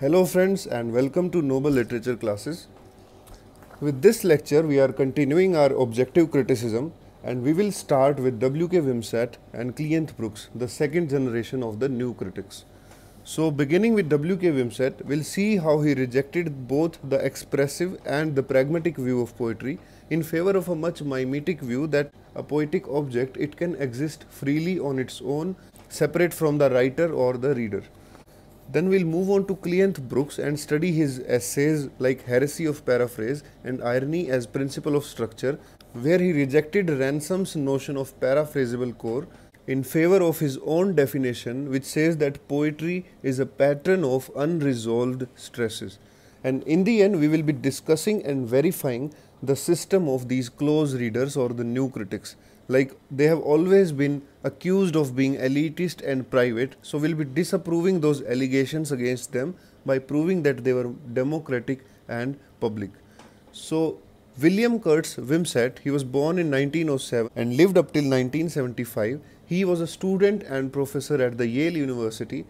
Hello friends and welcome to Noble Literature Classes. With this lecture we are continuing our objective criticism and we will start with W.K. Wimsatt and Cleanth Brooks, the second generation of the new critics. So beginning with W.K. Wimsatt, we'll see how he rejected both the expressive and the pragmatic view of poetry in favor of a much mimetic view that a poetic object it can exist freely on its own, separate from the writer or the reader. Then we'll move on to Cleanth Brooks and study his essays like Heresy of Paraphrase and Irony as Principle of Structure, where he rejected Ransom's notion of paraphrasable core in favor of his own definition, which says that poetry is a pattern of unresolved stresses. And in the end, we will be discussing and verifying the system of these close readers or the new critics like they have always been accused of being elitist and private so we'll be disapproving those allegations against them by proving that they were democratic and public so william kurtz wimsett he was born in 1907 and lived up till 1975 he was a student and professor at the yale university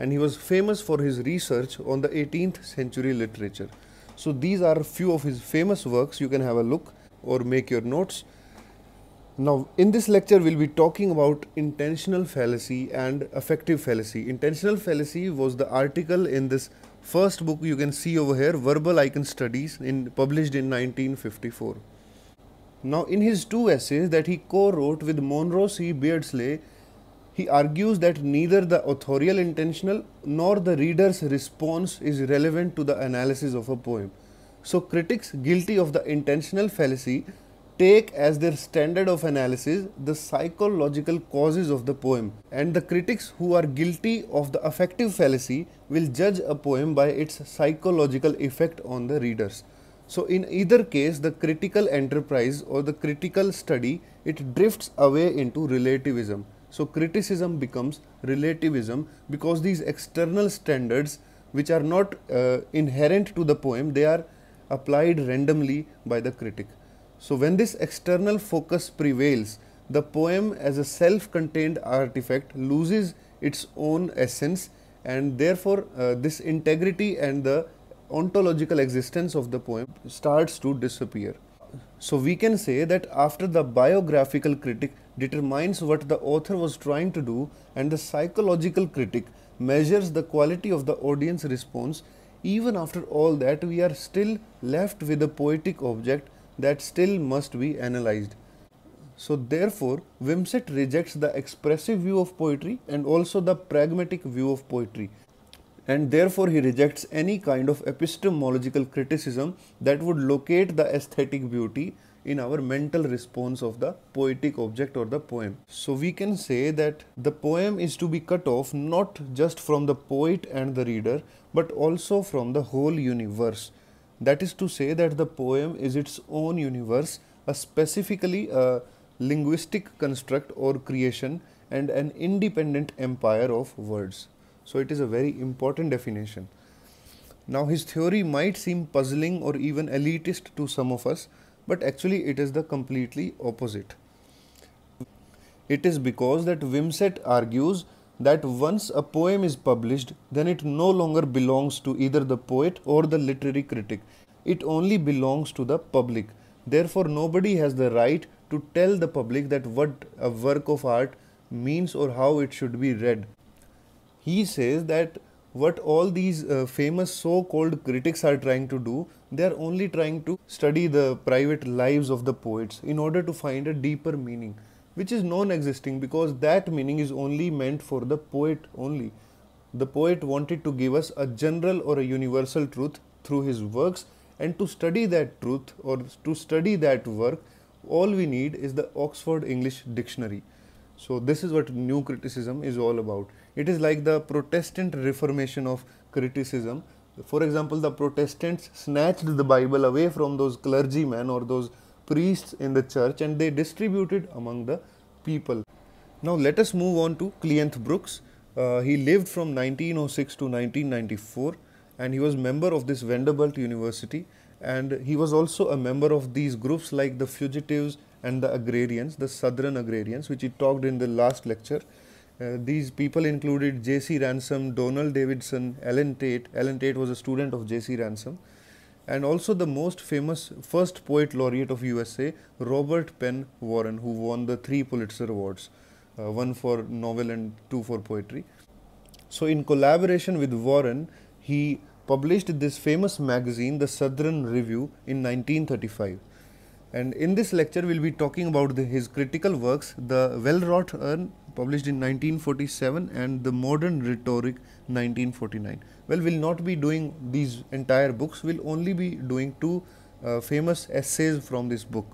and he was famous for his research on the 18th century literature so these are a few of his famous works you can have a look or make your notes now, in this lecture, we'll be talking about intentional fallacy and effective fallacy. Intentional fallacy was the article in this first book you can see over here, Verbal Icon Studies, in, published in 1954. Now, in his two essays that he co-wrote with Monroe C. Beardsley, he argues that neither the authorial intentional nor the reader's response is relevant to the analysis of a poem. So, critics guilty of the intentional fallacy take as their standard of analysis the psychological causes of the poem, and the critics who are guilty of the affective fallacy will judge a poem by its psychological effect on the readers. So, in either case, the critical enterprise or the critical study it drifts away into relativism. So, criticism becomes relativism because these external standards, which are not uh, inherent to the poem, they are applied randomly by the critic. So, when this external focus prevails, the poem as a self-contained artifact loses its own essence and therefore uh, this integrity and the ontological existence of the poem starts to disappear. So we can say that after the biographical critic determines what the author was trying to do and the psychological critic measures the quality of the audience response, even after all that we are still left with a poetic object that still must be analyzed. So therefore, Wimsett rejects the expressive view of poetry and also the pragmatic view of poetry. And therefore, he rejects any kind of epistemological criticism that would locate the aesthetic beauty in our mental response of the poetic object or the poem. So we can say that the poem is to be cut off not just from the poet and the reader but also from the whole universe that is to say that the poem is its own universe, a specifically a uh, linguistic construct or creation and an independent empire of words. So it is a very important definition. Now his theory might seem puzzling or even elitist to some of us, but actually it is the completely opposite. It is because that Wimsatt argues that once a poem is published, then it no longer belongs to either the poet or the literary critic. It only belongs to the public. Therefore, nobody has the right to tell the public that what a work of art means or how it should be read. He says that what all these uh, famous so called critics are trying to do, they are only trying to study the private lives of the poets in order to find a deeper meaning which is non-existing because that meaning is only meant for the poet only. The poet wanted to give us a general or a universal truth through his works and to study that truth or to study that work all we need is the Oxford English Dictionary. So this is what new criticism is all about. It is like the Protestant reformation of criticism. For example, the Protestants snatched the Bible away from those clergymen or those priests in the church and they distributed among the people. Now let us move on to Cleanth Brooks. Uh, he lived from 1906 to 1994 and he was member of this Vanderbilt University and he was also a member of these groups like the fugitives and the agrarians, the southern agrarians which he talked in the last lecture. Uh, these people included J.C. Ransom, Donald Davidson, Ellen Tate. Ellen Tate was a student of J.C. Ransom and also the most famous first poet laureate of USA, Robert Penn Warren, who won the three Pulitzer Awards, uh, one for novel and two for poetry. So, in collaboration with Warren, he published this famous magazine, the Southern Review, in 1935. And in this lecture, we'll be talking about the, his critical works, the well-wrought urn published in 1947 and The Modern Rhetoric 1949. Well, we'll not be doing these entire books, we'll only be doing two uh, famous essays from this book.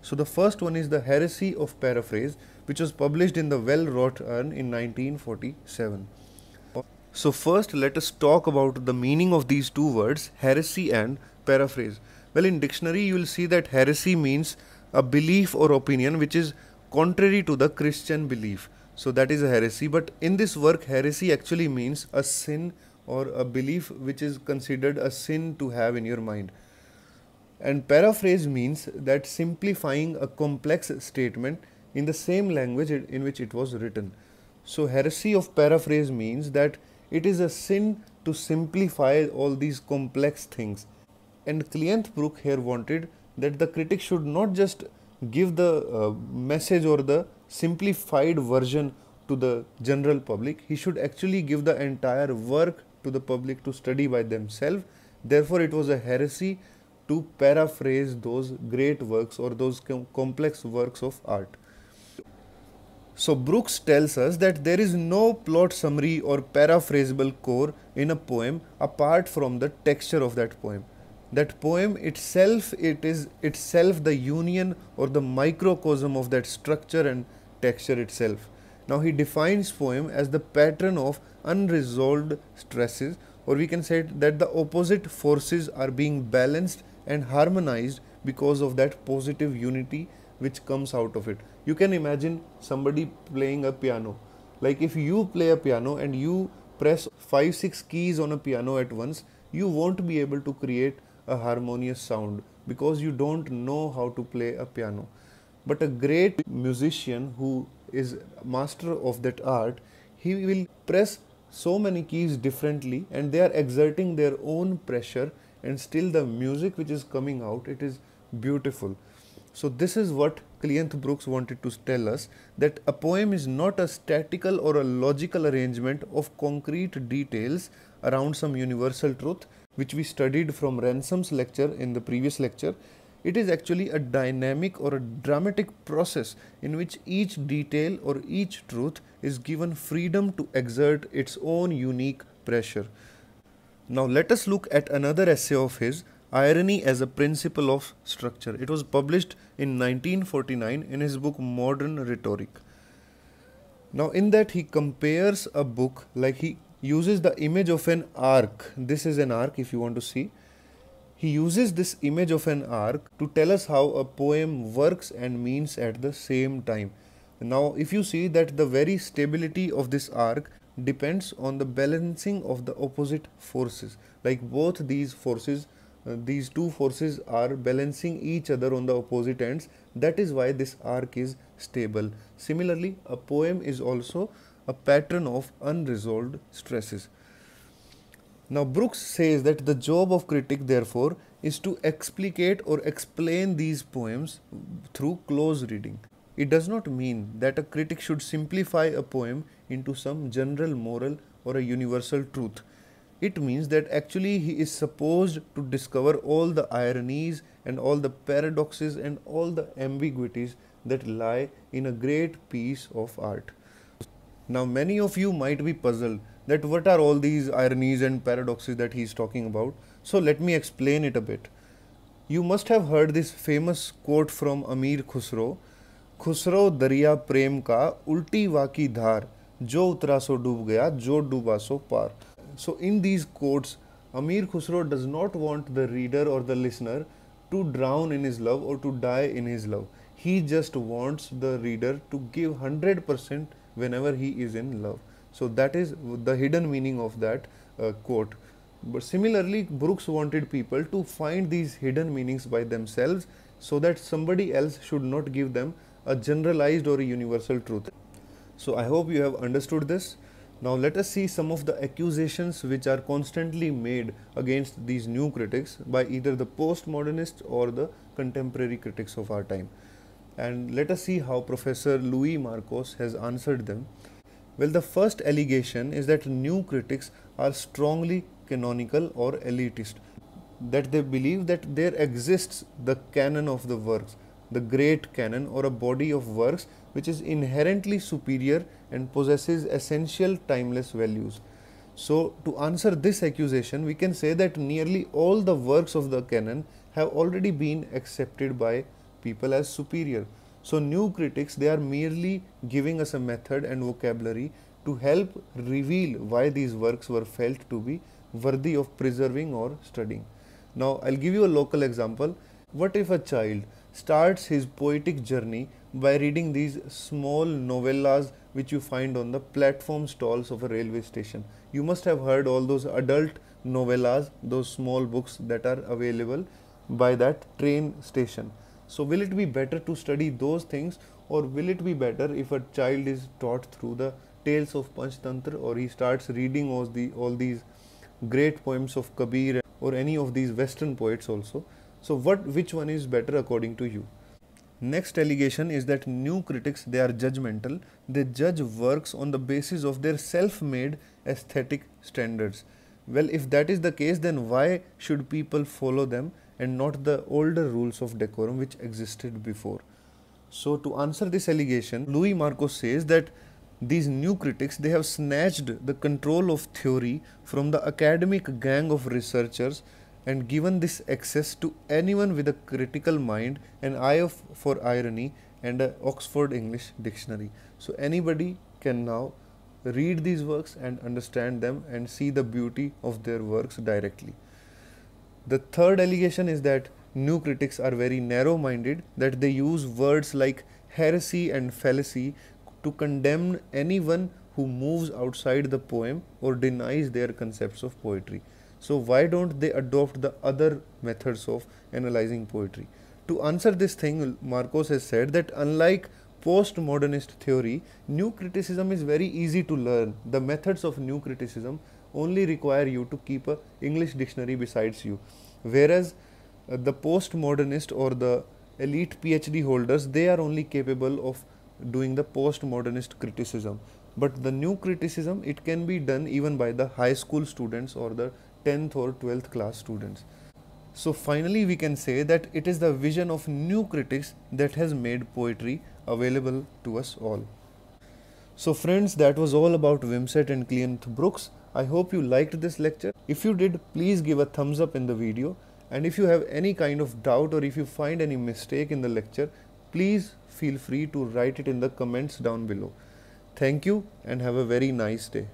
So, the first one is The Heresy of Paraphrase, which was published in the Well Wrought Urn in 1947. So, first let us talk about the meaning of these two words, heresy and paraphrase. Well, in dictionary, you will see that heresy means a belief or opinion which is contrary to the Christian belief. So that is a heresy. But in this work, heresy actually means a sin or a belief which is considered a sin to have in your mind. And paraphrase means that simplifying a complex statement in the same language in which it was written. So, heresy of paraphrase means that it is a sin to simplify all these complex things. And Klienthbrook here wanted that the critic should not just give the uh, message or the simplified version to the general public. He should actually give the entire work to the public to study by themselves. Therefore, it was a heresy to paraphrase those great works or those com complex works of art. So, Brooks tells us that there is no plot summary or paraphrasable core in a poem apart from the texture of that poem. That poem itself, it is itself the union or the microcosm of that structure and texture itself. Now he defines poem as the pattern of unresolved stresses or we can say that the opposite forces are being balanced and harmonized because of that positive unity which comes out of it. You can imagine somebody playing a piano. Like if you play a piano and you press 5 6 keys on a piano at once, you won't be able to create a harmonious sound because you don't know how to play a piano but a great musician who is master of that art he will press so many keys differently and they are exerting their own pressure and still the music which is coming out it is beautiful so this is what Cleanth Brooks wanted to tell us that a poem is not a statical or a logical arrangement of concrete details around some universal truth which we studied from Ransom's lecture in the previous lecture it is actually a dynamic or a dramatic process in which each detail or each truth is given freedom to exert its own unique pressure. Now let us look at another essay of his, Irony as a Principle of Structure. It was published in 1949 in his book Modern Rhetoric. Now in that he compares a book like he uses the image of an arc. This is an arc if you want to see he uses this image of an arc to tell us how a poem works and means at the same time. Now, if you see that the very stability of this arc depends on the balancing of the opposite forces, like both these forces, uh, these two forces are balancing each other on the opposite ends. That is why this arc is stable. Similarly, a poem is also a pattern of unresolved stresses. Now, Brooks says that the job of critic, therefore, is to explicate or explain these poems through close reading. It does not mean that a critic should simplify a poem into some general moral or a universal truth. It means that actually he is supposed to discover all the ironies and all the paradoxes and all the ambiguities that lie in a great piece of art. Now, many of you might be puzzled that what are all these ironies and paradoxes that he is talking about so let me explain it a bit you must have heard this famous quote from amir khusro khusro darya prem ka ulti waki dhar jo utra so dub gaya jo duba par so in these quotes amir khusro does not want the reader or the listener to drown in his love or to die in his love he just wants the reader to give 100% whenever he is in love so, that is the hidden meaning of that uh, quote. But similarly, Brooks wanted people to find these hidden meanings by themselves so that somebody else should not give them a generalized or a universal truth. So, I hope you have understood this. Now, let us see some of the accusations which are constantly made against these new critics by either the postmodernists or the contemporary critics of our time. And let us see how Professor Louis Marcos has answered them. Well, the first allegation is that new critics are strongly canonical or elitist, that they believe that there exists the canon of the works, the great canon or a body of works which is inherently superior and possesses essential timeless values. So, to answer this accusation, we can say that nearly all the works of the canon have already been accepted by people as superior. So new critics, they are merely giving us a method and vocabulary to help reveal why these works were felt to be worthy of preserving or studying. Now I'll give you a local example. What if a child starts his poetic journey by reading these small novellas which you find on the platform stalls of a railway station. You must have heard all those adult novellas, those small books that are available by that train station. So, will it be better to study those things, or will it be better if a child is taught through the tales of Panchtantra, or he starts reading all, the, all these great poems of Kabir or any of these Western poets also? So, what which one is better according to you? Next allegation is that new critics they are judgmental. They judge works on the basis of their self-made aesthetic standards. Well, if that is the case, then why should people follow them and not the older rules of decorum which existed before. So to answer this allegation, Louis Marcos says that these new critics they have snatched the control of theory from the academic gang of researchers and given this access to anyone with a critical mind, an eye of, for irony, and an Oxford English dictionary. So anybody can now read these works and understand them and see the beauty of their works directly. The third allegation is that new critics are very narrow minded, that they use words like heresy and fallacy to condemn anyone who moves outside the poem or denies their concepts of poetry. So, why don't they adopt the other methods of analyzing poetry? To answer this thing, Marcos has said that unlike postmodernist theory, new criticism is very easy to learn. The methods of new criticism only require you to keep a English dictionary besides you. Whereas uh, the postmodernist or the elite PhD holders, they are only capable of doing the postmodernist criticism. But the new criticism, it can be done even by the high school students or the 10th or 12th class students. So finally, we can say that it is the vision of new critics that has made poetry available to us all. So friends, that was all about Wimsett and Cleanth Brooks. I hope you liked this lecture. If you did, please give a thumbs up in the video. And if you have any kind of doubt or if you find any mistake in the lecture, please feel free to write it in the comments down below. Thank you and have a very nice day.